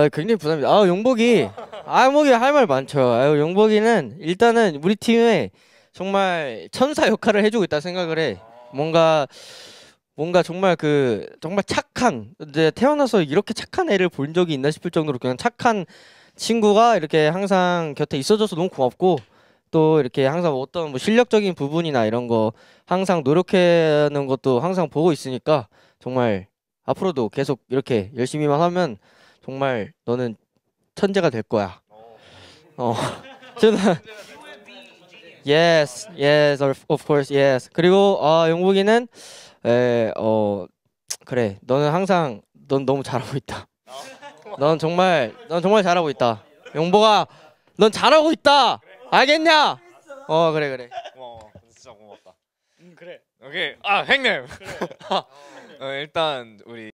아, 굉장히 부담이다. 아, 용복이. 아, 용복이 할 말 많죠. 아, 용복이는 일단은 우리 팀에 정말 천사 역할을 해주고 있다 생각을 해. 뭔가 뭔가 정말 그 정말 착한 이제 태어나서 이렇게 착한 애를 본 적이 있나 싶을 정도로 그냥 착한 친구가 이렇게 항상 곁에 있어줘서 너무 고맙고 또 이렇게 항상 어떤 뭐 실력적인 부분이나 이런 거 항상 노력하는 것도 항상 보고 있으니까 정말 앞으로도 계속 이렇게 열심히만 하면 정말 너는 천재가 될 거야. 어. 어. 저는 yes, yes, of course, yes. 그리고 아 영국이는 에, 어 그래 너는 항상 넌 너무 잘하고 있다. 넌 정말 넌 정말 잘하고 있다. 영보가 넌 잘하고 있다. 알겠냐? 어 그래 그래. 고마워. 진짜 고맙다. 응 음, 그래. 오케이 아 행님. 그래. 어, 일단 우리.